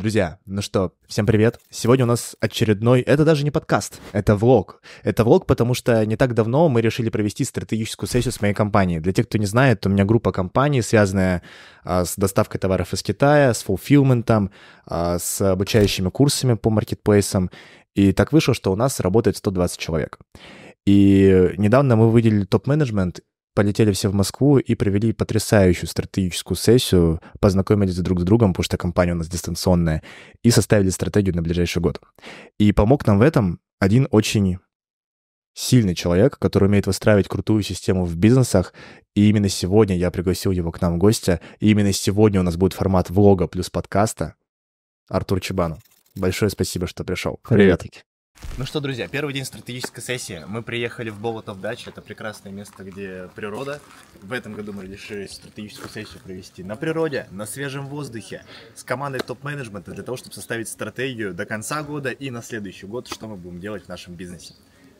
Друзья, ну что, всем привет. Сегодня у нас очередной... Это даже не подкаст, это влог. Это влог, потому что не так давно мы решили провести стратегическую сессию с моей компанией. Для тех, кто не знает, у меня группа компаний, связанная а, с доставкой товаров из Китая, с фулфилментом, а, с обучающими курсами по маркетплейсам. И так вышло, что у нас работает 120 человек. И недавно мы выделили топ-менеджмент, полетели все в Москву и провели потрясающую стратегическую сессию, познакомились друг с другом, потому что компания у нас дистанционная, и составили стратегию на ближайший год. И помог нам в этом один очень сильный человек, который умеет выстраивать крутую систему в бизнесах. И именно сегодня я пригласил его к нам в гости, И именно сегодня у нас будет формат влога плюс подкаста. Артур Чебану. Большое спасибо, что пришел. Привет. Приветики. Ну что, друзья, первый день стратегической сессии. Мы приехали в Болотов дач, это прекрасное место, где природа. В этом году мы решили стратегическую сессию провести на природе, на свежем воздухе, с командой топ-менеджмента для того, чтобы составить стратегию до конца года и на следующий год, что мы будем делать в нашем бизнесе.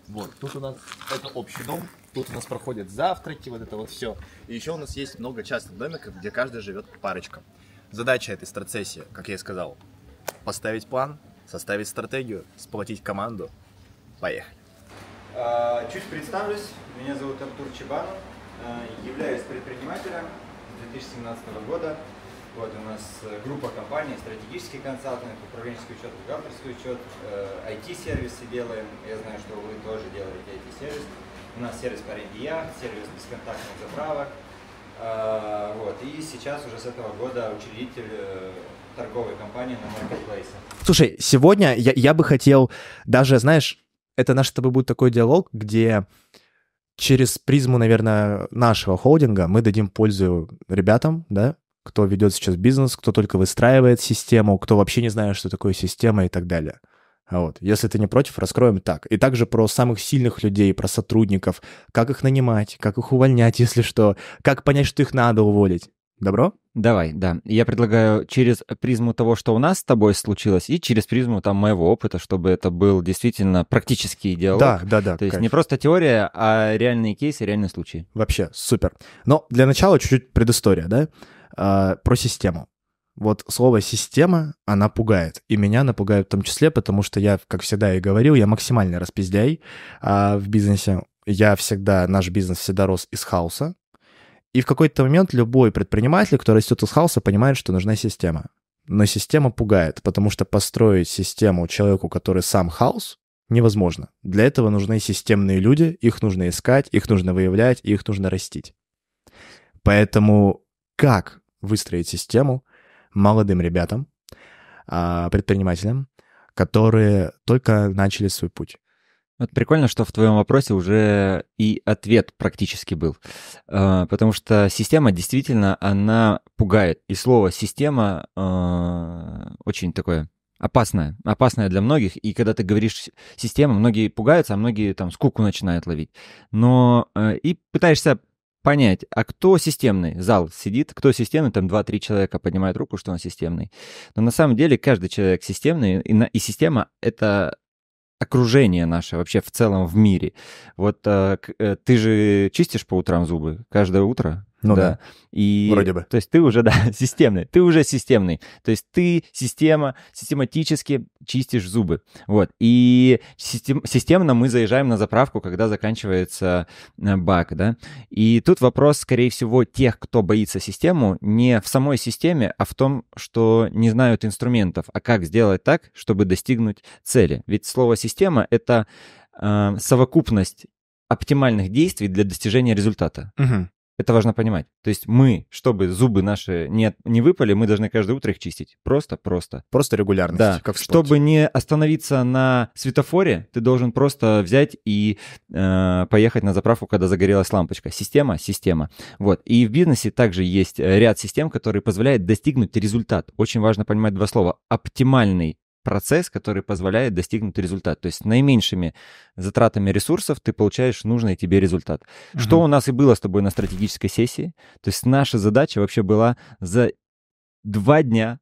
Вот, тут у нас это общий дом, тут у нас проходят завтраки, вот это вот все. И еще у нас есть много частных домиков, где каждый живет парочка. Задача этой стратсессии, как я и сказал, поставить план, составить стратегию, сплотить команду. Поехали. А, чуть представлюсь. Меня зовут Артур Чебанов. А, являюсь предпринимателем 2017 года. Вот у нас э, группа компаний, стратегический консалтинг, управленческий учет, бухгалтерский учет, IT-сервисы э, делаем. Я знаю, что вы тоже делаете IT-сервис. У нас сервис по RDA, сервис бесконтактных заправок. А, вот. И сейчас уже с этого года учредитель э, торговой компании на маркетплейсе. Слушай, сегодня я, я бы хотел даже, знаешь, это наш с тобой будет такой диалог, где через призму, наверное, нашего холдинга мы дадим пользу ребятам, да, кто ведет сейчас бизнес, кто только выстраивает систему, кто вообще не знает, что такое система и так далее. вот, если ты не против, раскроем так. И также про самых сильных людей, про сотрудников, как их нанимать, как их увольнять, если что, как понять, что их надо уволить. Добро? Давай, да. Я предлагаю через призму того, что у нас с тобой случилось, и через призму там моего опыта, чтобы это был действительно практический диалог. Да, да, да. То есть кайф. не просто теория, а реальные кейсы, реальные случаи. Вообще, супер. Но для начала чуть-чуть предыстория, да? А, про систему. Вот слово «система», она пугает. И меня напугает, в том числе, потому что я, как всегда и говорил, я максимально распиздяй а, в бизнесе. Я всегда, наш бизнес всегда рос из хаоса. И в какой-то момент любой предприниматель, кто растет из хаоса, понимает, что нужна система. Но система пугает, потому что построить систему человеку, который сам хаос, невозможно. Для этого нужны системные люди, их нужно искать, их нужно выявлять, их нужно растить. Поэтому как выстроить систему молодым ребятам, а, предпринимателям, которые только начали свой путь? Вот прикольно, что в твоем вопросе уже и ответ практически был. А, потому что система действительно, она пугает. И слово «система» а, очень такое опасное, опасное для многих. И когда ты говоришь система, многие пугаются, а многие там скуку начинают ловить. Но а, и пытаешься понять, а кто системный? Зал сидит, кто системный? Там 2-3 человека поднимают руку, что он системный. Но на самом деле каждый человек системный, и система — это окружение наше вообще в целом в мире. Вот э, э ты же чистишь по утрам зубы каждое утро? Ну да. да. И, Вроде бы. То есть ты уже, да, системный. Ты уже системный. То есть ты система, систематически чистишь зубы. Вот. И систем, системно мы заезжаем на заправку, когда заканчивается э, бак, да. И тут вопрос, скорее всего, тех, кто боится систему, не в самой системе, а в том, что не знают инструментов, а как сделать так, чтобы достигнуть цели. Ведь слово «система» — это э, совокупность оптимальных действий для достижения результата. Угу. Это важно понимать. То есть мы, чтобы зубы наши не, не выпали, мы должны каждое утро их чистить. Просто, просто. Просто регулярно. да. как в Чтобы не остановиться на светофоре, ты должен просто взять и э, поехать на заправку, когда загорелась лампочка. Система, система. Вот. И в бизнесе также есть э, ряд систем, которые позволяют достигнуть результат. Очень важно понимать два слова. Оптимальный процесс, который позволяет достигнуть результат. То есть наименьшими затратами ресурсов ты получаешь нужный тебе результат. Угу. Что у нас и было с тобой на стратегической сессии. То есть наша задача вообще была за два дня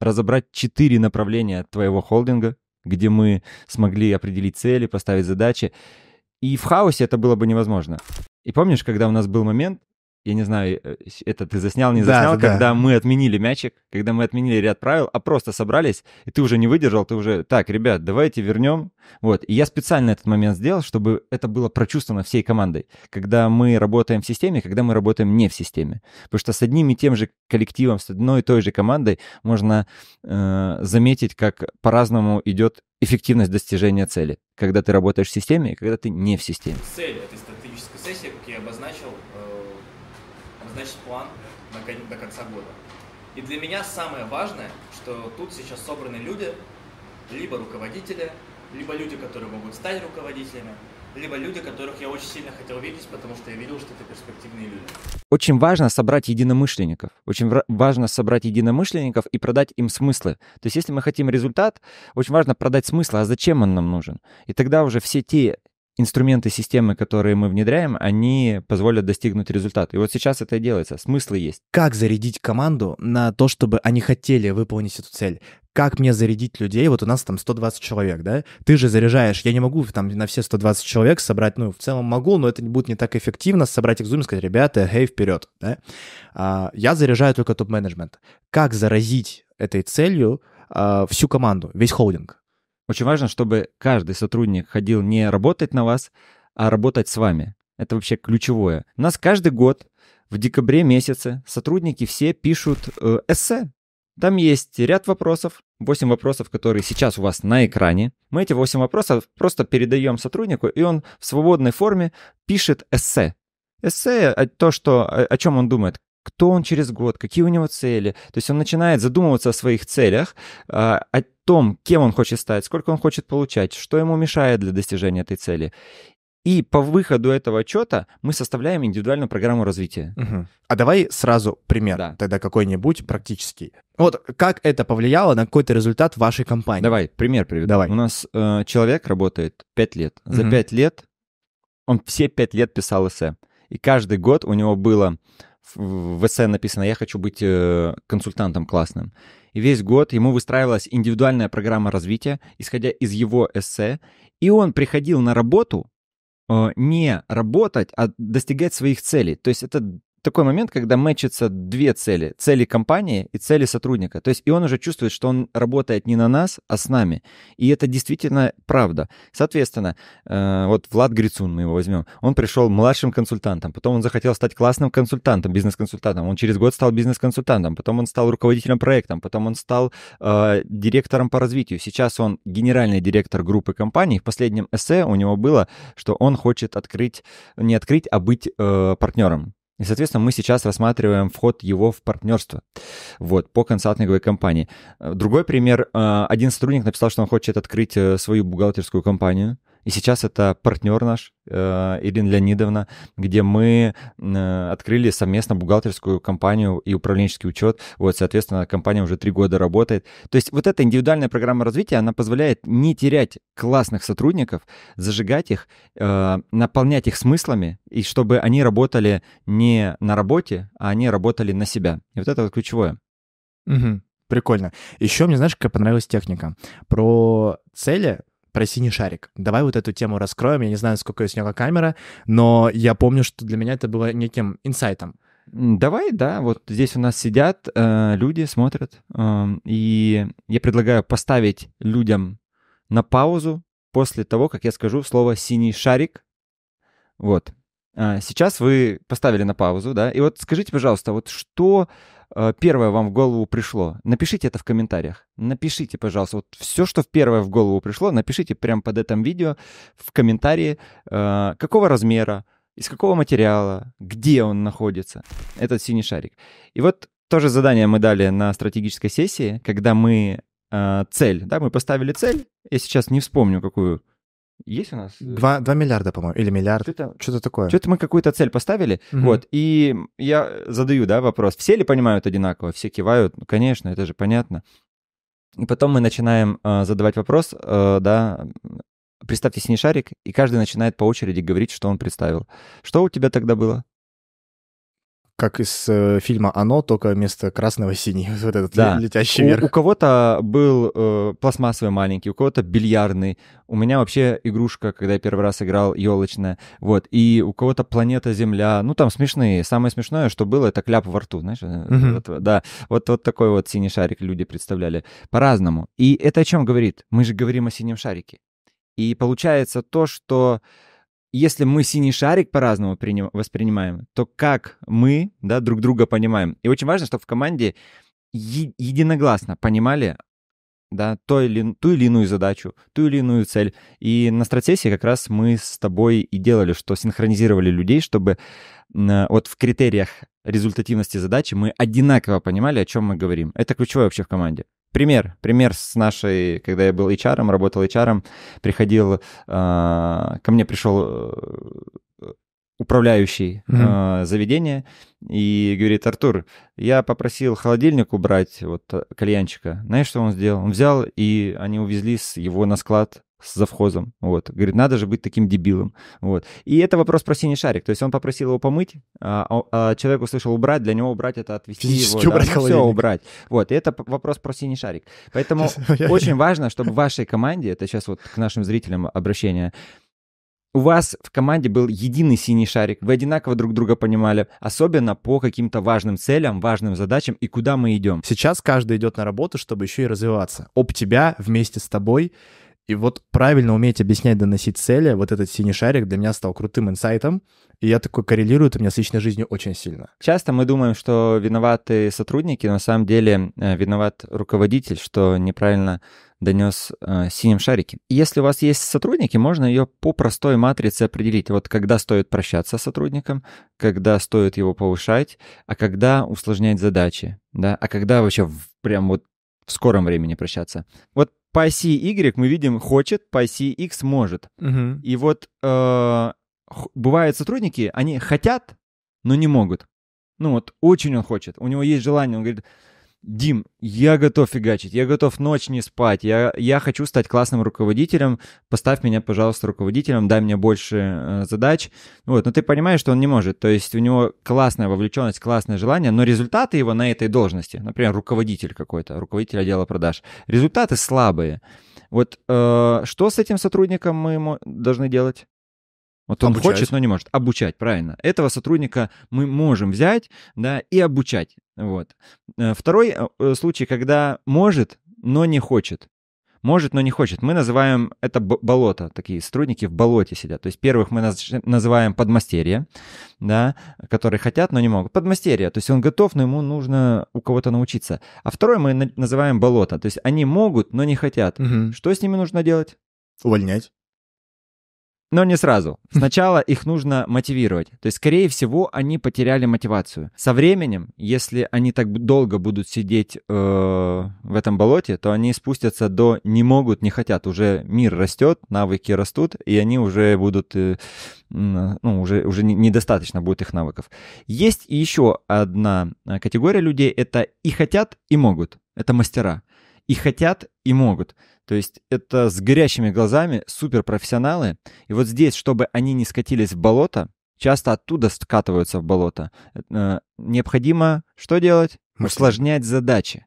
разобрать четыре направления твоего холдинга, где мы смогли определить цели, поставить задачи. И в хаосе это было бы невозможно. И помнишь, когда у нас был момент, я не знаю, э, это ты заснял, не заснял, да, да, когда да. мы отменили мячик, когда мы отменили ряд правил, а просто собрались, и ты уже не выдержал, ты уже, так, ребят, давайте вернем. Вот, и я специально этот момент сделал, чтобы это было прочувствовано всей командой, когда мы работаем в системе, когда мы работаем не в системе. Потому что с одним и тем же коллективом, с одной и той же командой можно э, заметить, как по-разному идет эффективность достижения цели, когда ты работаешь в системе и когда ты не в системе. Цель этой стратегической сессии, как я обозначил, значит план до конца года. И для меня самое важное, что тут сейчас собраны люди, либо руководители, либо люди, которые могут стать руководителями, либо люди, которых я очень сильно хотел видеть, потому что я видел, что это перспективные люди. Очень важно собрать единомышленников. Очень важно собрать единомышленников и продать им смыслы. То есть, если мы хотим результат, очень важно продать смысл, а зачем он нам нужен. И тогда уже все те инструменты системы, которые мы внедряем, они позволят достигнуть результата. И вот сейчас это и делается. Смыслы есть. Как зарядить команду на то, чтобы они хотели выполнить эту цель? Как мне зарядить людей? Вот у нас там 120 человек, да? Ты же заряжаешь. Я не могу там на все 120 человек собрать, ну, в целом могу, но это будет не так эффективно собрать их в Zoom и сказать, ребята, эй, вперед, да? А, я заряжаю только топ-менеджмент. Как заразить этой целью а, всю команду, весь холдинг? Очень важно, чтобы каждый сотрудник ходил не работать на вас, а работать с вами. Это вообще ключевое. У нас каждый год в декабре месяце сотрудники все пишут э, эссе. Там есть ряд вопросов, 8 вопросов, которые сейчас у вас на экране. Мы эти 8 вопросов просто передаем сотруднику, и он в свободной форме пишет эссе. Эссе — то, что, о чем он думает, кто он через год, какие у него цели. То есть он начинает задумываться о своих целях, о а, а том, кем он хочет стать, сколько он хочет получать, что ему мешает для достижения этой цели. И по выходу этого отчета мы составляем индивидуальную программу развития. Угу. А давай сразу пример да. тогда какой-нибудь практический. Вот как это повлияло на какой-то результат вашей компании? Давай пример приведу. Давай. У нас э, человек работает 5 лет. За угу. 5 лет он все 5 лет писал эссе. И каждый год у него было в эссе написано «Я хочу быть э, консультантом классным» и весь год ему выстраивалась индивидуальная программа развития, исходя из его эссе, и он приходил на работу э, не работать, а достигать своих целей. То есть это такой момент, когда мэчатся две цели. Цели компании и цели сотрудника. То есть и он уже чувствует, что он работает не на нас, а с нами. И это действительно правда. Соответственно, э, вот Влад Грицун, мы его возьмем, он пришел младшим консультантом, потом он захотел стать классным консультантом, бизнес-консультантом. Он через год стал бизнес-консультантом, потом он стал руководителем проектом, потом он стал э, директором по развитию. Сейчас он генеральный директор группы компаний. В последнем эссе у него было, что он хочет открыть, не открыть, а быть э, партнером и, соответственно, мы сейчас рассматриваем вход его в партнерство вот, по консалтинговой компании. Э, другой пример. Э, один сотрудник написал, что он хочет открыть э, свою бухгалтерскую компанию. И сейчас это партнер наш, э, Ирина Леонидовна, где мы э, открыли совместно бухгалтерскую компанию и управленческий учет. Вот, соответственно, компания уже три года работает. То есть вот эта индивидуальная программа развития, она позволяет не терять классных сотрудников, зажигать их, э, наполнять их смыслами, и чтобы они работали не на работе, а они работали на себя. И вот это вот ключевое. Угу. Прикольно. Еще мне, знаешь, какая понравилась техника? Про цели про синий шарик. Давай вот эту тему раскроем. Я не знаю, сколько ее сняла камера, но я помню, что для меня это было неким инсайтом. Давай, да, вот здесь у нас сидят э, люди, смотрят, э, и я предлагаю поставить людям на паузу после того, как я скажу слово «синий шарик». Вот. А, сейчас вы поставили на паузу, да, и вот скажите, пожалуйста, вот что Э, первое вам в голову пришло. Напишите это в комментариях. Напишите, пожалуйста, вот все, что в первое в голову пришло, напишите прямо под этим видео в комментарии, э, какого размера, из какого материала, где он находится, этот синий шарик. И вот тоже задание мы дали на стратегической сессии, когда мы э, цель, да, мы поставили цель, я сейчас не вспомню, какую есть у нас? 2, э, 2 миллиарда, по-моему, или миллиард. Что-то, что-то такое. Что-то мы какую-то цель поставили. Угу. Вот. И я задаю, да, вопрос: все ли понимают одинаково? Все кивают. Ну, конечно, это же понятно. И потом мы начинаем э, задавать вопрос, э, да, представьте синий шарик, и каждый начинает по очереди говорить, что он представил. Что у тебя тогда было? как из э, фильма «Оно», только вместо красного синий, вот этот да. летящий вверх. У, у кого-то был э, пластмассовый маленький, у кого-то бильярдный. У меня вообще игрушка, когда я первый раз играл, елочная. Вот. И у кого-то планета Земля. Ну, там смешные. Самое смешное, что было, это кляп во рту, знаешь? Mm-hmm. Вот, да. Вот, вот такой вот синий шарик люди представляли. По-разному. И это о чем говорит? Мы же говорим о синем шарике. И получается то, что если мы синий шарик по-разному приним... воспринимаем, то как мы да, друг друга понимаем. И очень важно, чтобы в команде е- единогласно понимали да, то или, ту или иную задачу, ту или иную цель. И на стратсессии как раз мы с тобой и делали, что синхронизировали людей, чтобы э, вот в критериях результативности задачи мы одинаково понимали, о чем мы говорим. Это ключевое вообще в команде. Пример, пример с нашей, когда я был HR, работал HR, приходил, э, ко мне пришел э, управляющий mm-hmm. э, заведения и говорит, Артур, я попросил холодильник убрать вот кальянчика. Знаешь, что он сделал? Он взял, и они увезли с его на склад с завхозом, вот, говорит, надо же быть таким дебилом, вот. И это вопрос про синий шарик, то есть он попросил его помыть, а, а, а человек услышал убрать, для него убрать это отвести Физически его, убрать да, все убрать, вот. И это вопрос про синий шарик, поэтому ну, очень важно, чтобы в вашей команде, это сейчас вот к нашим зрителям обращение, у вас в команде был единый синий шарик, вы одинаково друг друга понимали, особенно по каким-то важным целям, важным задачам и куда мы идем. Сейчас каждый идет на работу, чтобы еще и развиваться. Об тебя вместе с тобой и вот правильно уметь объяснять, доносить цели, вот этот синий шарик для меня стал крутым инсайтом, и я такой коррелирую это у меня с личной жизнью очень сильно. Часто мы думаем, что виноваты сотрудники, но на самом деле э, виноват руководитель, что неправильно донес э, синим шарике. Если у вас есть сотрудники, можно ее по простой матрице определить. Вот когда стоит прощаться с сотрудником, когда стоит его повышать, а когда усложнять задачи, да, а когда вообще в, прям вот в скором времени прощаться. Вот по оси Y мы видим хочет, по оси X может. Угу. И вот э, бывают сотрудники, они хотят, но не могут. Ну вот, очень он хочет, у него есть желание, он говорит, Дим, я готов фигачить, я готов ночь не спать, я, я хочу стать классным руководителем, поставь меня, пожалуйста, руководителем, дай мне больше э, задач. Вот, но ты понимаешь, что он не может, то есть у него классная вовлеченность, классное желание, но результаты его на этой должности, например, руководитель какой-то, руководитель отдела продаж, результаты слабые. Вот э, что с этим сотрудником мы ему должны делать? Вот он обучать. хочет, но не может. Обучать, правильно. Этого сотрудника мы можем взять, да, и обучать. Вот. Э, второй э, э, случай, когда может, но не хочет. Может, но не хочет. Мы называем это болото. Такие сотрудники в болоте сидят. То есть первых мы называем подмастерья, да, которые хотят, но не могут. Подмастерья. То есть он готов, но ему нужно у кого-то научиться. А второй мы называем болото. То есть они могут, но не хотят. Угу. Что с ними нужно делать? Увольнять. Но не сразу. Сначала их нужно мотивировать. То есть, скорее всего, они потеряли мотивацию. Со временем, если они так долго будут сидеть э, в этом болоте, то они спустятся до не могут, не хотят. Уже мир растет, навыки растут, и они уже будут, э, ну, уже, уже недостаточно будет их навыков. Есть еще одна э, категория людей, это и хотят, и могут. Это мастера и хотят, и могут. То есть это с горящими глазами суперпрофессионалы. И вот здесь, чтобы они не скатились в болото, часто оттуда скатываются в болото, э, э, необходимо что делать? Усложнять задачи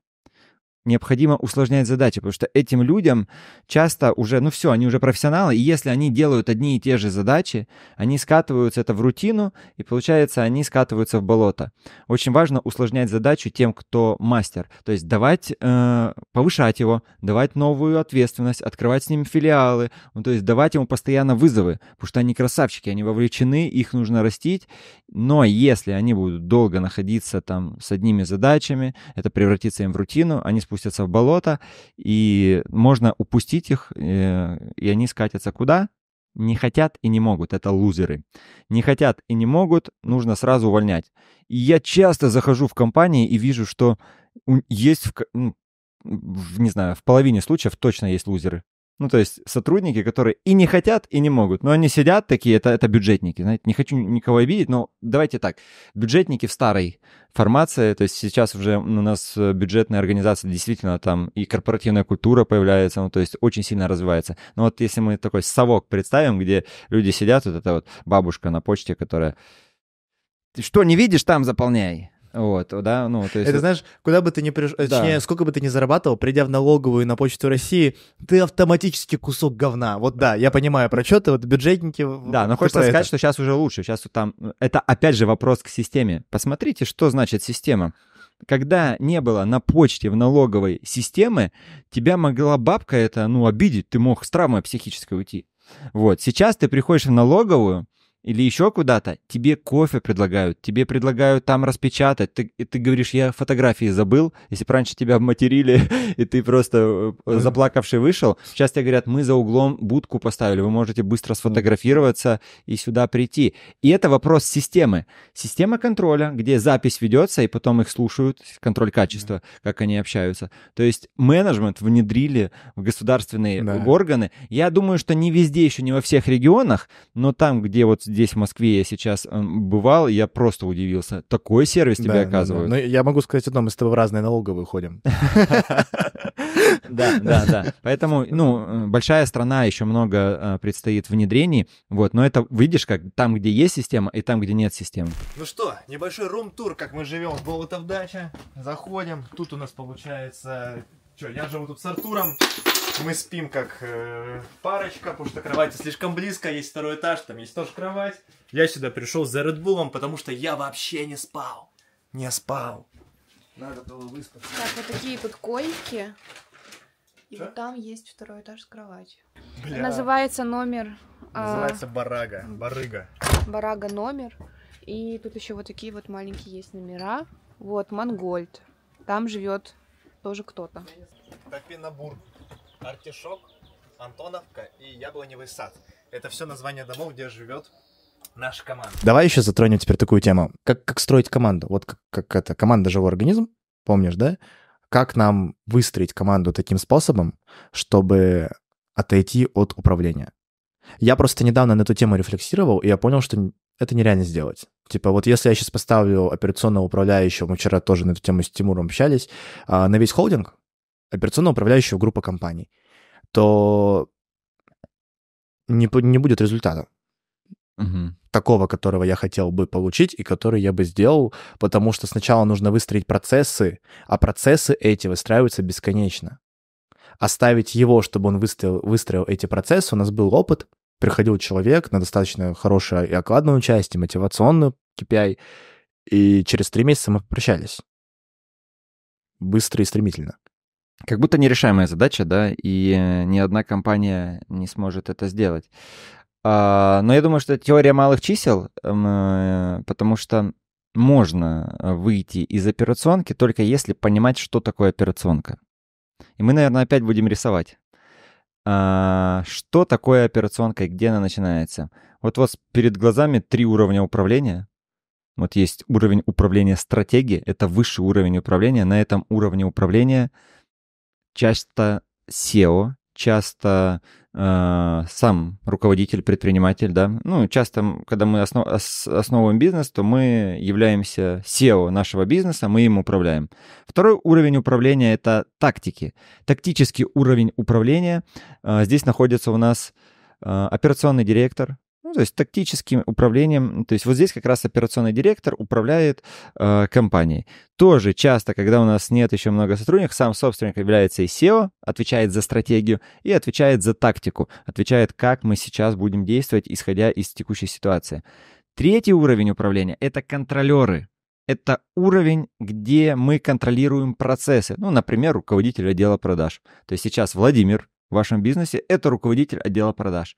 необходимо усложнять задачи, потому что этим людям часто уже, ну все, они уже профессионалы, и если они делают одни и те же задачи, они скатываются это в рутину, и получается, они скатываются в болото. Очень важно усложнять задачу тем, кто мастер, то есть давать, э, повышать его, давать новую ответственность, открывать с ним филиалы, ну, то есть давать ему постоянно вызовы, потому что они красавчики, они вовлечены, их нужно растить, но если они будут долго находиться там с одними задачами, это превратится им в рутину, они спустятся в болото, и можно упустить их, э, и они скатятся куда? Не хотят и не могут, это лузеры. Не хотят и не могут, нужно сразу увольнять. И я часто захожу в компании и вижу, что есть, в, ну, в, не знаю, в половине случаев точно есть лузеры. Ну, то есть сотрудники, которые и не хотят, и не могут. Но они сидят такие, это, это бюджетники. Знаете, не хочу никого обидеть, но давайте так. Бюджетники в старой формации, то есть сейчас уже у нас э, бюджетная организация действительно там и корпоративная культура появляется, ну, то есть очень сильно развивается. Но вот если мы такой совок представим, где люди сидят, вот эта вот бабушка на почте, которая... Ты что, не видишь, там заполняй. Вот, да, ну, то есть... Это, знаешь, куда бы ты ни пришел, да. точнее, сколько бы ты ни зарабатывал, придя в налоговую на почту России, ты автоматически кусок говна. Вот да, я понимаю про что вот бюджетники... Да, но хочется сказать, это. что сейчас уже лучше, сейчас там... Э, это опять же вопрос к системе. Посмотрите, что значит система. Когда не было на почте в налоговой системы, тебя могла бабка это, ну, обидеть, ты мог с травмой психической уйти. Вот, сейчас ты приходишь в налоговую, или еще куда-то, тебе кофе предлагают, тебе предлагают там распечатать, ты, и ты говоришь, я фотографии забыл, если бы раньше тебя материли, и ты просто э, заплакавший вышел, сейчас тебе говорят, мы за углом будку поставили, вы можете быстро сфотографироваться и сюда прийти. И это вопрос системы. Система контроля, где запись ведется, и потом их слушают, контроль качества, как они общаются. То есть менеджмент внедрили в государственные да. органы. Я думаю, что не везде еще, не во всех регионах, но там, где вот здесь, в Москве, я сейчас э, бывал, я просто удивился. Такой сервис тебе да, оказывают. Да, да. Ну, я могу сказать одно, мы с тобой в разные налоговые ходим. Да, да, да. Поэтому, ну, э, большая страна, еще много э, предстоит внедрений, вот, но это, видишь, как там, где есть система, и там, где нет системы. Ну что, небольшой рум-тур, как мы живем в Болотов дача, заходим, тут у нас получается, что, я живу тут с Артуром, мы спим как э, парочка, потому что кровати слишком близко, есть второй этаж, там есть тоже кровать. Я сюда пришел за Редбулом, потому что я вообще не спал. Не спал. Надо было выспаться. Так, вот такие тут койки. И Что? вот там есть второй этаж с кроватью. Называется номер... А, Называется а... барага, барыга. Барага номер. И тут еще вот такие вот маленькие есть номера. Вот, Монгольд. Там живет тоже кто-то. Топинабург. Артишок, Антоновка и Яблоневый сад. Это все название домов, где живет наша команда. Давай еще затронем теперь такую тему. Как, как строить команду? Вот как, как это, команда живой организм, помнишь, да? Как нам выстроить команду таким способом, чтобы отойти от управления? Я просто недавно на эту тему рефлексировал, и я понял, что это нереально сделать. Типа вот если я сейчас поставлю операционного управляющего, мы вчера тоже на эту тему с Тимуром общались, а, на весь холдинг, операционно управляющего группы компаний, то не, не будет результата. Угу. Такого, которого я хотел бы получить и который я бы сделал, потому что сначала нужно выстроить процессы, а процессы эти выстраиваются бесконечно. Оставить его, чтобы он выстроил, выстроил эти процессы, у нас был опыт, приходил человек на достаточно хорошую и окладную часть, и мотивационную KPI, и через три месяца мы попрощались. Быстро и стремительно как будто нерешаемая задача, да, и э, ни одна компания не сможет это сделать. А, но я думаю, что теория малых чисел, эм, э, потому что можно э, выйти из операционки только если понимать, что такое операционка. И мы, наверное, опять будем рисовать. А, что такое операционка и где она начинается? Вот у вас перед глазами три уровня управления. Вот есть уровень управления стратегии, это высший уровень управления. На этом уровне управления часто SEO, часто э, сам руководитель, предприниматель, да, ну, часто, когда мы основ, основываем бизнес, то мы являемся SEO нашего бизнеса, мы им управляем. Второй уровень управления — это тактики. Тактический уровень управления. Э, здесь находится у нас э, операционный директор, ну, то есть тактическим управлением, то есть вот здесь как раз операционный директор управляет э, компанией. Тоже часто, когда у нас нет еще много сотрудников, сам собственник является и SEO, отвечает за стратегию и отвечает за тактику, отвечает, как мы сейчас будем действовать, исходя из текущей ситуации. Третий уровень управления — это контролеры, это уровень, где мы контролируем процессы. Ну, например, руководитель отдела продаж. То есть сейчас Владимир в вашем бизнесе — это руководитель отдела продаж.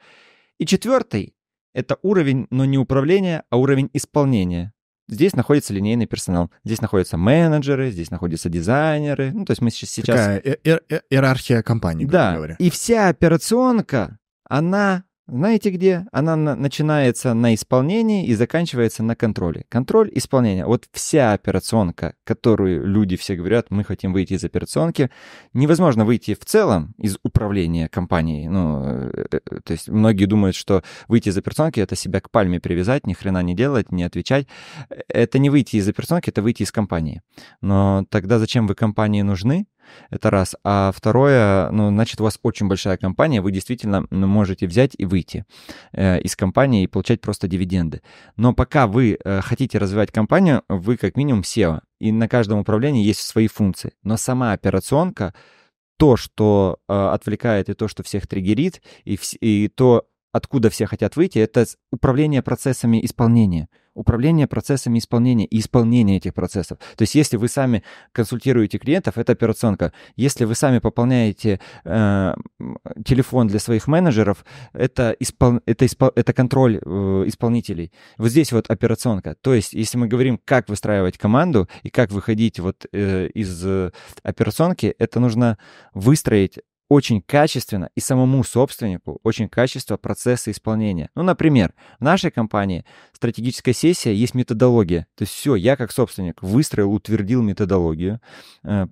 И четвертый это уровень, но не управление, а уровень исполнения. Здесь находится линейный персонал. Здесь находятся менеджеры, здесь находятся дизайнеры. Ну, то есть мы сейчас... Такая иерархия компании, да. говоря. И вся операционка, она знаете где? Она на начинается на исполнении и заканчивается на контроле. Контроль, исполнение. Вот вся операционка, которую люди все говорят, мы хотим выйти из операционки. Невозможно выйти в целом из управления компанией. Ну, э, э, то есть многие думают, что выйти из операционки — это себя к пальме привязать, ни хрена не делать, не отвечать. Э, это не выйти из операционки, это выйти из компании. Но тогда зачем вы компании нужны? Это раз. А второе, ну, значит, у вас очень большая компания, вы действительно ну, можете взять и выйти э, из компании и получать просто дивиденды. Но пока вы э, хотите развивать компанию, вы как минимум SEO. И на каждом управлении есть свои функции. Но сама операционка, то, что э, отвлекает и то, что всех триггерит, и, вс- и то, откуда все хотят выйти, это управление процессами исполнения управление процессами исполнения и исполнение этих процессов. То есть если вы сами консультируете клиентов, это операционка. Если вы сами пополняете э, телефон для своих менеджеров, это, испол... это, испол... это контроль э, исполнителей. Вот здесь вот операционка. То есть если мы говорим, как выстраивать команду и как выходить вот э, из э, операционки, это нужно выстроить очень качественно и самому собственнику очень качество процесса исполнения. Ну, например, в нашей компании стратегическая сессия есть методология. То есть все, я как собственник выстроил, утвердил методологию, э,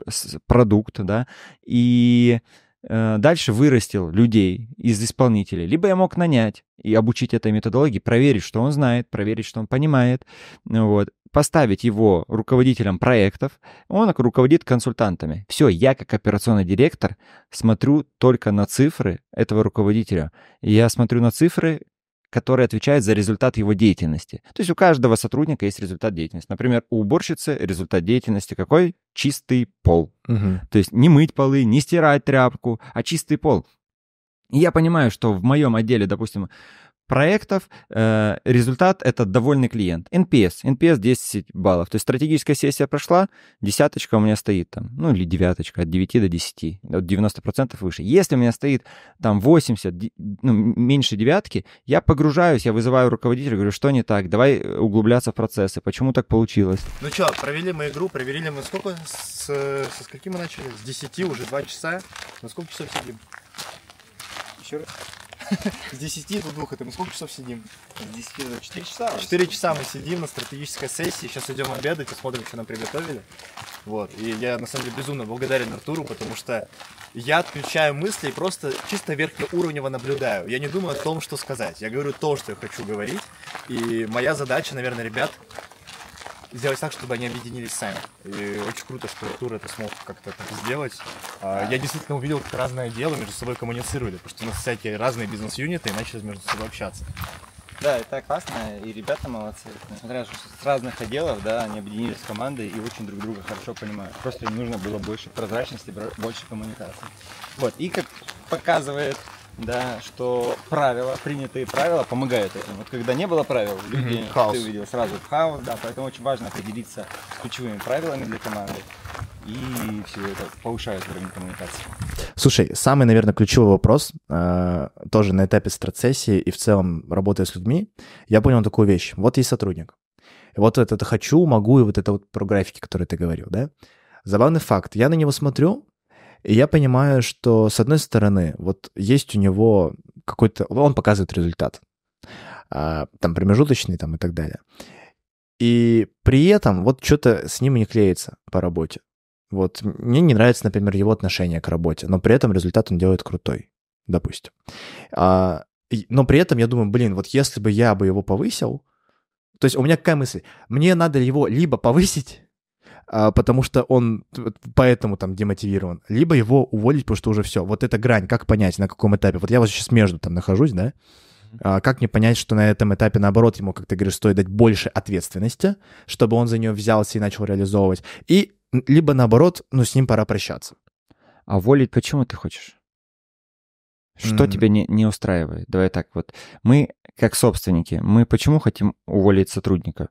продукт, да, и Э, дальше вырастил людей из исполнителей, либо я мог нанять и обучить этой методологии, проверить, что он знает, проверить, что он понимает, ну вот, поставить его руководителем проектов, он руководит консультантами. Все, я как операционный директор смотрю только на цифры этого руководителя. Я смотрю на цифры, который отвечает за результат его деятельности. То есть у каждого сотрудника есть результат деятельности. Например, у уборщицы результат деятельности какой? Чистый пол. Угу. То есть не мыть полы, не стирать тряпку, а чистый пол. И я понимаю, что в моем отделе, допустим, проектов, э, результат — это довольный клиент. NPS. NPS 10 баллов. То есть стратегическая сессия прошла, десяточка у меня стоит там, ну или девяточка, от 9 до 10, от 90% выше. Если у меня стоит там 80, ну, меньше девятки, я погружаюсь, я вызываю руководителя, говорю, что не так, давай углубляться в процессы, почему так получилось. Ну что, провели мы игру, проверили мы сколько, с, со скольки мы начали? С 10 уже 2 часа. На сколько часов сидим? Еще раз. С 10 до 2 это мы сколько часов сидим? С 10 до 4 часа. 4 часа мы сидим на стратегической сессии. Сейчас идем обедать и смотрим, что нам приготовили. Вот. И я на самом деле безумно благодарен Артуру, потому что я отключаю мысли и просто чисто верхнеуровнево наблюдаю. Я не думаю о том, что сказать. Я говорю то, что я хочу говорить. И моя задача, наверное, ребят, сделать так, чтобы они объединились сами. И очень круто, что Тур это смог как-то так сделать. А, я действительно увидел, как разное дело между собой коммуницировали, потому что у нас всякие разные бизнес-юниты и начали между собой общаться. Да, это классно, и ребята молодцы. Несмотря что с разных отделов, да, они объединились в команды и очень друг друга хорошо понимают. Просто им нужно было больше прозрачности, больше коммуникации. Вот, и как показывает да, что правила, принятые правила помогают этому. Вот когда не было правил, люди, mm-hmm. хаос. ты увидел сразу хаос, да, поэтому очень важно определиться с ключевыми правилами для команды. И все это повышает уровень коммуникации. Слушай, самый, наверное, ключевой вопрос, э, тоже на этапе страцессии и в целом работая с людьми, я понял такую вещь. Вот есть сотрудник. И вот это, это хочу, могу, и вот это вот про графики, которые ты говорил, да? Забавный факт. Я на него смотрю, и я понимаю, что, с одной стороны, вот есть у него какой-то... Он показывает результат, а, там, промежуточный там и так далее. И при этом вот что-то с ним не клеится по работе. Вот мне не нравится, например, его отношение к работе, но при этом результат он делает крутой, допустим. А, но при этом я думаю, блин, вот если бы я бы его повысил, то есть у меня какая мысль? Мне надо его либо повысить, а, потому что он поэтому там демотивирован, либо его уволить, потому что уже все. Вот эта грань, как понять, на каком этапе? Вот я вот сейчас между там нахожусь, да? А, как мне понять, что на этом этапе, наоборот, ему, как ты говоришь, стоит дать больше ответственности, чтобы он за нее взялся и начал реализовывать? И либо, наоборот, ну, с ним пора прощаться. А уволить почему ты хочешь? Что mm. тебя не, не устраивает? Давай так вот. Мы, как собственники, мы почему хотим уволить сотрудника?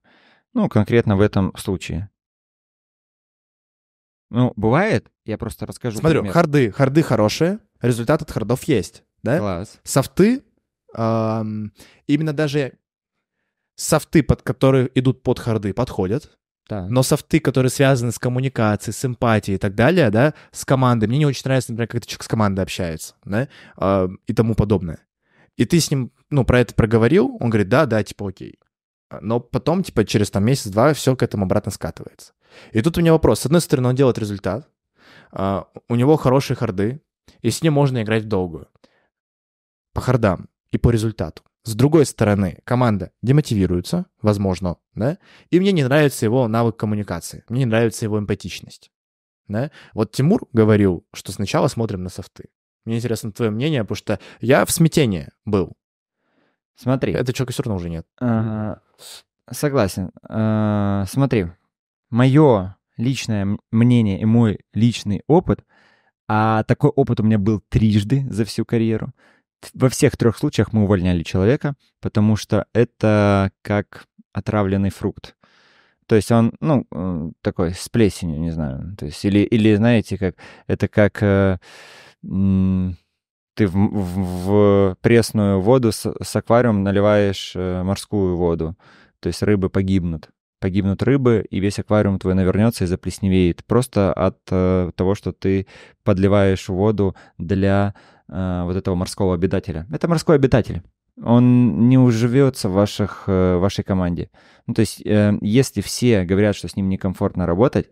Ну, конкретно в этом случае. Ну, бывает, я просто расскажу. Смотрю, пример. харды, харды хорошие, результат от хардов есть, да? Класс. Софты, эм, именно даже софты, под которые идут под харды, подходят. Да. Но софты, которые связаны с коммуникацией, с эмпатией и так далее, да, с командой. Мне не очень нравится, например, как этот человек с командой общается, да, э, и тому подобное. И ты с ним, ну, про это проговорил, он говорит, да, да, типа, окей. А, но потом, типа, через там месяц-два все к этому обратно скатывается. И тут у меня вопрос. С одной стороны, он делает результат, а, у него хорошие харды, и с ним можно играть в долгую. По хардам и по результату. С другой стороны, команда демотивируется, возможно, да, и мне не нравится его навык коммуникации, мне не нравится его эмпатичность. Да? Вот Тимур говорил, что сначала смотрим на софты. Мне интересно твое мнение, потому что я в смятении был Смотри. Это человека все равно уже нет. Согласен. А, смотри, мое личное мнение и мой личный опыт, а такой опыт у меня был трижды за всю карьеру. Во всех трех случаях мы увольняли человека, потому что это как отравленный фрукт. То есть он, ну, э, такой с плесенью, не знаю. То есть, или, или знаете, как это как э, ты в, в, в пресную воду с, с аквариум наливаешь э, морскую воду. То есть рыбы погибнут. Погибнут рыбы, и весь аквариум твой навернется и заплесневеет. Просто от э, того, что ты подливаешь воду для э, вот этого морского обитателя. Это морской обитатель. Он не уживется в ваших, э, вашей команде. Ну, то есть, э, если все говорят, что с ним некомфортно работать,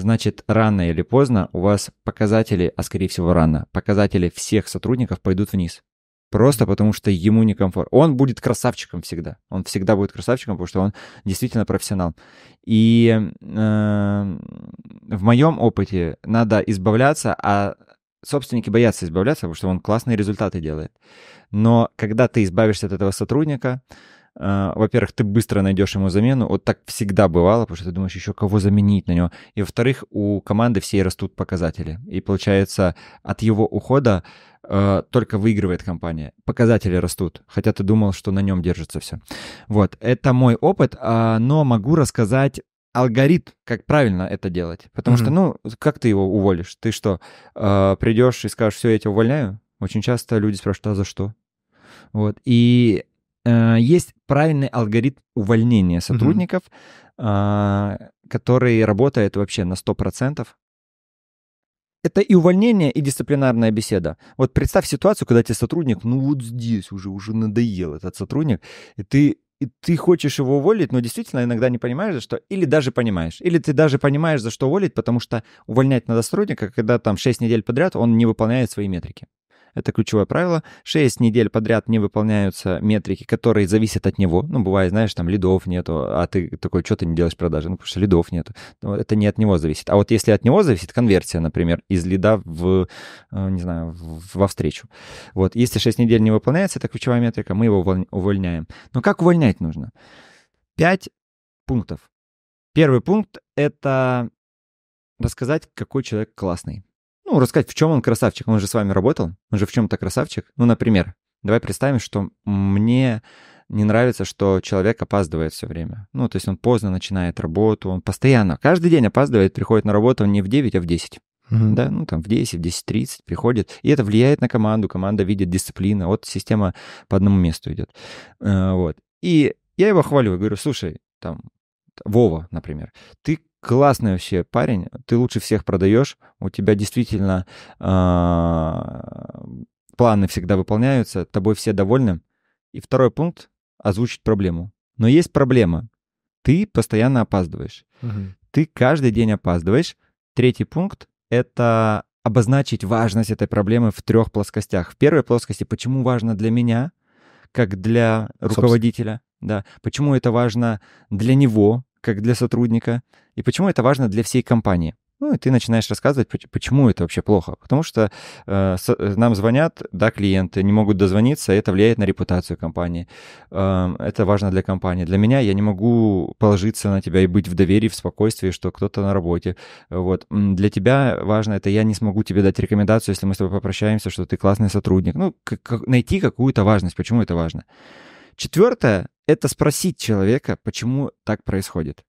значит рано или поздно у вас показатели, а скорее всего рано, показатели всех сотрудников пойдут вниз. Просто потому что ему некомфортно. Он будет красавчиком всегда. Он всегда будет красавчиком, потому что он действительно профессионал. И э, в моем опыте надо избавляться, а собственники боятся избавляться, потому что он классные результаты делает. Но когда ты избавишься от этого сотрудника, а, во-первых, ты быстро найдешь ему замену. Вот так всегда бывало, потому что ты думаешь, еще кого заменить на него. И во-вторых, у команды все растут показатели. И получается, от его ухода э, только выигрывает компания. Показатели растут, хотя ты думал, что на нем держится все. Вот, это мой опыт, э, но могу рассказать алгоритм, как правильно это делать. Потому mm-hmm. что, ну, как ты его уволишь? Ты что, э, придешь и скажешь, все, я тебя увольняю? Очень часто люди спрашивают, а за что? Вот. И Э, есть правильный алгоритм увольнения сотрудников, mm который работает вообще на 100%. Это и увольнение, и дисциплинарная беседа. Вот представь ситуацию, когда тебе сотрудник, ну вот здесь уже, уже надоел этот сотрудник, и ты и ты хочешь его уволить, но действительно иногда не понимаешь, за что, или даже понимаешь. Или ты даже понимаешь, за что уволить, потому что увольнять надо сотрудника, когда там 6 недель подряд он не выполняет свои метрики это ключевое правило. 6 недель подряд не выполняются метрики, которые зависят от него. Ну, бывает, знаешь, там лидов нету, а ты такой, что ты не делаешь продажи? Ну, потому что лидов нету. Но ну, это не от него зависит. А вот если от него зависит конверсия, например, из лида в, э, не знаю, в, во встречу. Вот, если 6 недель не выполняется, это ключевая метрика, мы его увольняем. Но как увольнять нужно? 5 пунктов. Первый пункт — это рассказать, какой человек классный ну, рассказать, в чем он красавчик. Он же с вами работал, он же в чем-то красавчик. Ну, например, давай представим, что мне не нравится, что человек опаздывает все время. Ну, то есть он поздно начинает работу, он постоянно, каждый день опаздывает, приходит на работу не в 9, а в 10. Mm-hmm. Да, ну там в 10, в 10.30 приходит. И это влияет на команду. Команда видит дисциплину. Вот система по одному месту идет. Э, вот. И я его хвалю, говорю, слушай, там, Вова, например, ты классный вообще парень, ты лучше всех продаешь, у тебя действительно э, планы всегда выполняются, тобой все довольны. И второй пункт — озвучить проблему. Но есть проблема. Ты постоянно опаздываешь. Угу. Ты каждый день опаздываешь. Третий пункт — это обозначить важность этой проблемы в трех плоскостях. В первой плоскости, почему важно для меня, как для руководителя, Собственно. да, почему это важно для него, как для сотрудника, и почему это важно для всей компании. Ну, и ты начинаешь рассказывать, почему это вообще плохо. Потому что э, э, нам звонят, да, клиенты не могут дозвониться, это влияет на репутацию компании. Э, это важно для компании. Для меня я не могу положиться на тебя и быть в доверии, в спокойствии, что кто-то на работе. Вот. Для тебя важно это, я не смогу тебе дать рекомендацию, если мы с тобой попрощаемся, что ты классный сотрудник. Ну, как, найти какую-то важность, почему это важно. Четвертое — это спросить человека, почему так происходит.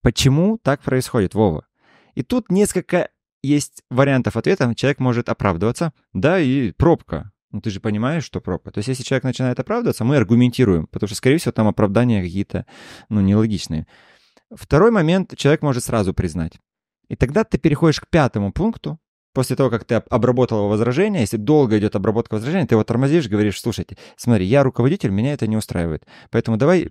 Почему так происходит, Вова? И тут несколько есть вариантов ответа. Человек может оправдываться. Да, и пробка. Ну, ты же понимаешь, что пробка. То есть, если человек начинает оправдываться, мы аргументируем, потому что, скорее всего, там оправдания какие-то, ну, нелогичные. Второй момент человек может сразу признать. И тогда ты переходишь к пятому пункту, после того, как ты обработал его возражение, если долго идет обработка возражения, ты его тормозишь, говоришь, слушайте, смотри, я руководитель, меня это не устраивает, поэтому давай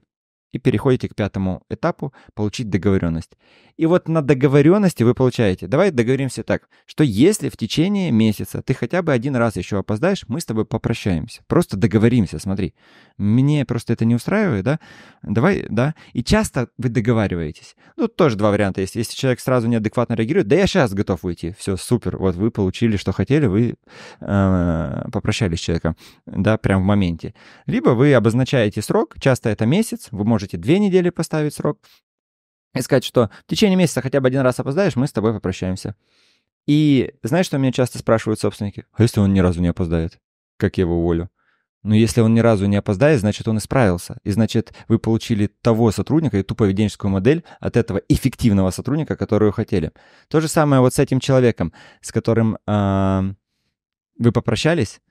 и переходите к пятому этапу «Получить договоренность». И вот на договоренности вы получаете, давай договоримся так, что если в течение месяца ты хотя бы один раз еще опоздаешь, мы с тобой попрощаемся. Просто договоримся, смотри. Мне просто это не устраивает, да? Давай, да? И часто вы договариваетесь. Ну, тоже два варианта есть. Если человек сразу неадекватно реагирует, да я сейчас готов уйти, все, супер, вот вы получили, что хотели, вы э, попрощались с человеком, да, прямо в моменте. Либо вы обозначаете срок, часто это месяц, вы можете можете две недели поставить срок и сказать, что в течение месяца хотя бы один раз опоздаешь, мы с тобой попрощаемся. И знаешь, что меня часто спрашивают собственники? А если он ни разу не опоздает? Как я его уволю? Но ну, если он ни разу не опоздает, значит, он исправился. И значит, вы получили того сотрудника и ту поведенческую модель от этого эффективного сотрудника, которую хотели. То же самое вот с этим человеком, с которым э, вы попрощались.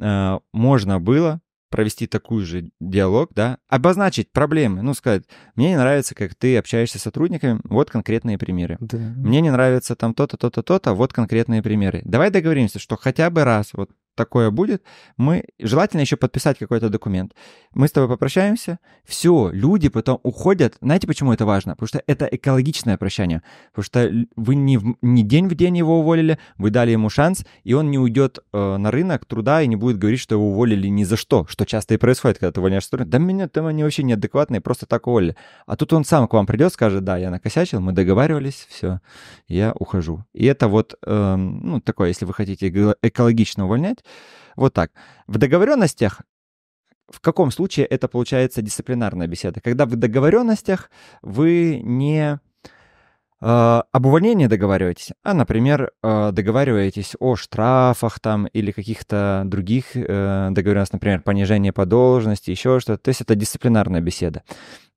Э, можно было провести такой же диалог, да, обозначить проблемы, ну, сказать, мне не нравится, как ты общаешься с сотрудниками, вот конкретные примеры. Да. Мне не нравится там то-то, то-то, то-то, вот конкретные примеры. Давай договоримся, что хотя бы раз, вот такое будет, мы желательно еще подписать какой-то документ. Мы с тобой попрощаемся, все, люди потом уходят. Знаете, почему это важно? Потому что это экологичное прощание. Потому что вы не, не день в день его уволили, вы дали ему шанс, и он не уйдет э, на рынок труда и не будет говорить, что его уволили ни за что, что часто и происходит, когда ты увольняешь сторону. Да меня там они вообще неадекватные, просто так уволили. А тут он сам к вам придет, скажет, да, я накосячил, мы договаривались, все, я ухожу. И это вот, э, ну, такое, если вы хотите экологично увольнять, вот так. В договоренностях в каком случае это получается дисциплинарная беседа? Когда в договоренностях вы не э, об увольнении договариваетесь, а, например, э, договариваетесь о штрафах там или каких-то других э, договоренностях, например, понижение по должности, еще что-то. То есть это дисциплинарная беседа.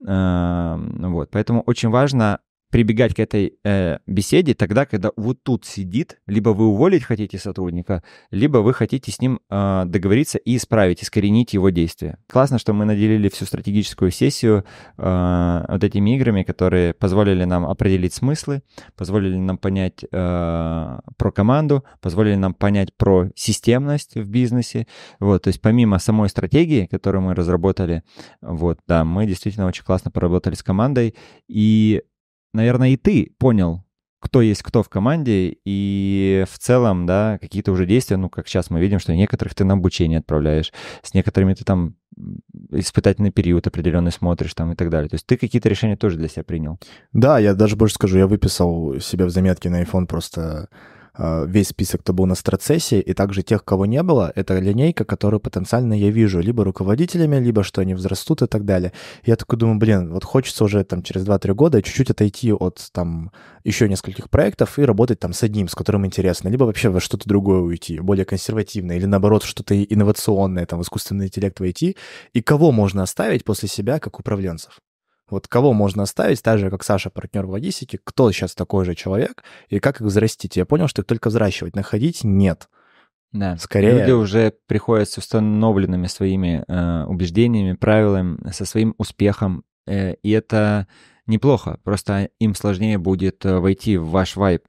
Э, вот, поэтому очень важно прибегать к этой э, беседе тогда, когда вот тут сидит, либо вы уволить хотите сотрудника, либо вы хотите с ним э, договориться и исправить, искоренить его действия. Классно, что мы наделили всю стратегическую сессию э, вот этими играми, которые позволили нам определить смыслы, позволили нам понять э, про команду, позволили нам понять про системность в бизнесе. Вот, то есть помимо самой стратегии, которую мы разработали, вот, да, мы действительно очень классно поработали с командой и наверное, и ты понял, кто есть кто в команде, и в целом, да, какие-то уже действия, ну, как сейчас мы видим, что некоторых ты на обучение отправляешь, с некоторыми ты там испытательный период определенный смотришь там и так далее. То есть ты какие-то решения тоже для себя принял. Да, я даже больше скажу, я выписал себе в заметке на iPhone просто Э, весь список, кто был на страцессии, и также тех, кого не было, это линейка, которую потенциально я вижу либо руководителями, либо что они взрастут и так далее. Я такой думаю, блин, вот хочется уже там через 2-3 года чуть-чуть отойти от там еще нескольких проектов и работать там с одним, с которым интересно, либо вообще во что-то другое уйти, более консервативное, или наоборот что-то инновационное, там, в искусственный интеллект войти, и кого можно оставить после себя как управленцев? Вот кого можно оставить, так же, как Саша, партнер в логистике, кто сейчас такой же человек, и как их взрастить? Я понял, что их только взращивать, находить нет. Да. Скорее. Люди уже приходят с установленными своими э, убеждениями, правилами, со своим успехом. Э, и это неплохо, просто им сложнее будет э, войти в ваш вайб,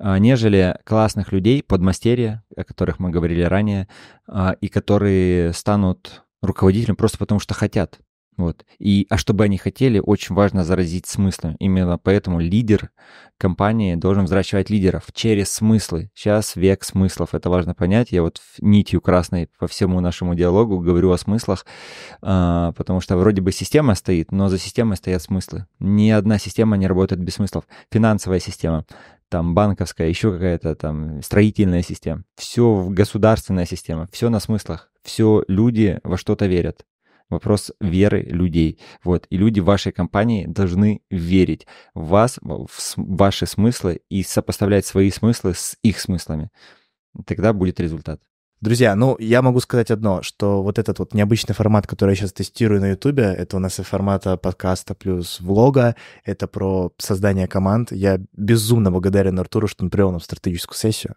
а, нежели классных людей, подмастерья, о которых мы говорили ранее, а, и которые станут руководителем просто потому, что хотят. Вот. И, а чтобы они хотели, очень важно заразить смыслом. Именно поэтому лидер компании должен взращивать лидеров через смыслы. Сейчас век смыслов, это важно понять. Я вот нитью красной по всему нашему диалогу говорю о смыслах, а, потому что вроде бы система стоит, но за системой стоят смыслы. Ни одна система не работает без смыслов. Финансовая система, там банковская, еще какая-то там строительная система. Все государственная система, все на смыслах. Все люди во что-то верят вопрос веры людей. Вот. И люди вашей компании должны верить в вас, в ваши смыслы и сопоставлять свои смыслы с их смыслами. Тогда будет результат. Друзья, ну, я могу сказать одно, что вот этот вот необычный формат, который я сейчас тестирую на Ютубе, это у нас и формата подкаста плюс влога, это про создание команд. Я безумно благодарен Артуру, что он привел нам стратегическую сессию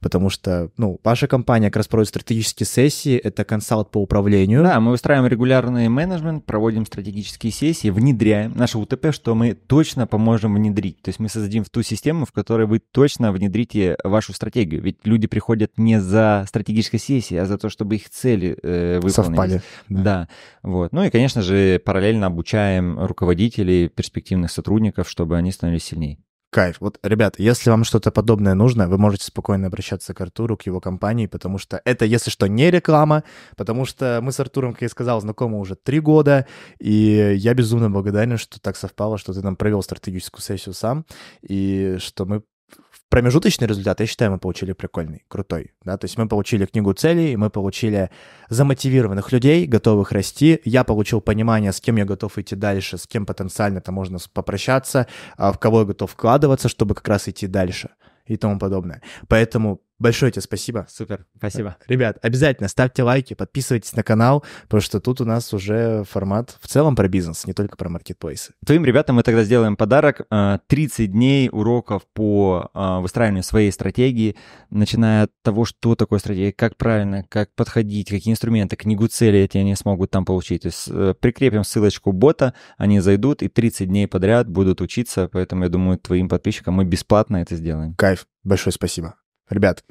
потому что, ну, ваша компания как раз проводит стратегические сессии, это консалт по управлению. Да, мы устраиваем регулярный менеджмент, проводим стратегические сессии, внедряем наше УТП, что мы точно поможем внедрить. То есть мы создадим ту систему, в которой вы точно внедрите вашу стратегию. Ведь люди приходят не за стратегической сессией, а за то, чтобы их цели э, выполнились. Совпали. Да. да. Вот. Ну и, конечно же, параллельно обучаем руководителей, перспективных сотрудников, чтобы они становились сильнее кайф. Вот, ребят, если вам что-то подобное нужно, вы можете спокойно обращаться к Артуру, к его компании, потому что это, если что, не реклама, потому что мы с Артуром, как я сказал, знакомы уже три года, и я безумно благодарен, что так совпало, что ты там провел стратегическую сессию сам, и что мы промежуточный результат, я считаю, мы получили прикольный, крутой. Да? То есть мы получили книгу целей, мы получили замотивированных людей, готовых расти. Я получил понимание, с кем я готов идти дальше, с кем потенциально там можно попрощаться, а в кого я готов вкладываться, чтобы как раз идти дальше и тому подобное. Поэтому Большое тебе спасибо. Супер, спасибо. Э, ребят, обязательно ставьте лайки, подписывайтесь на канал, потому что тут у нас уже формат в целом про бизнес, не только про маркетплейсы. Твоим ребятам мы тогда сделаем подарок. 30 э, дней уроков по э, выстраиванию своей стратегии, начиная от того, что такое стратегия, как правильно, как подходить, какие инструменты, книгу цели эти они смогут там получить. То есть прикрепим ссылочку бота, они зайдут и 30 дней подряд будут учиться, поэтому я думаю, твоим подписчикам мы бесплатно это сделаем. Кайф. Большое спасибо ребят,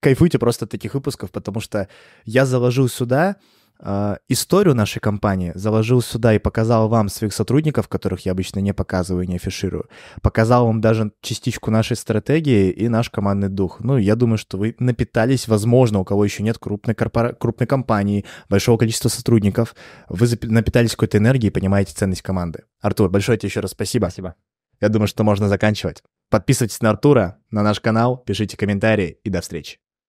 кайфуйте просто от таких выпусков, потому что я заложил сюда э, историю нашей компании, заложил сюда и показал вам своих сотрудников, которых я обычно не показываю, и не афиширую, показал вам даже частичку нашей стратегии и наш командный дух. Ну, я думаю, что вы напитались, возможно, у кого еще нет крупной, корпора... крупной компании, большого количества сотрудников, вы запи... напитались какой-то энергией и понимаете ценность команды. Артур, большое тебе еще раз спасибо. Спасибо. Я думаю, что можно заканчивать. Подписывайтесь на Артура, на наш канал, пишите комментарии и до встречи.